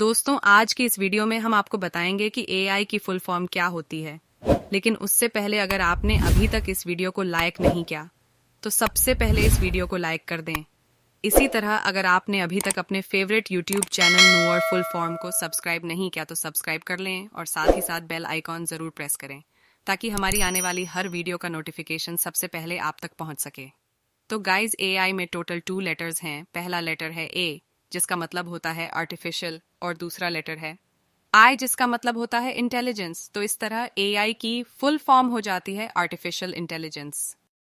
दोस्तों आज की इस वीडियो में हम आपको बताएंगे कि एआई की फुल फॉर्म क्या होती है लेकिन उससे पहले अगर आपने अभी तक इस वीडियो को लाइक नहीं किया तो सबसे पहले इस वीडियो को लाइक कर दें इसी तरह अगर आपने अभी तक अपने फेवरेट यूट्यूब चैनल नू और फुल फॉर्म को सब्सक्राइब नहीं किया तो सब्सक्राइब कर लें और साथ ही साथ बेल आइकॉन जरूर प्रेस करें ताकि हमारी आने वाली हर वीडियो का नोटिफिकेशन सबसे पहले आप तक पहुंच सके तो गाइज एआई में टोटल टू लेटर्स हैं पहला लेटर है ए जिसका मतलब होता है आर्टिफिशियल और दूसरा लेटर है आई जिसका मतलब होता है इंटेलिजेंस तो इस तरह ए की फुल फॉर्म हो जाती है आर्टिफिशियल इंटेलिजेंस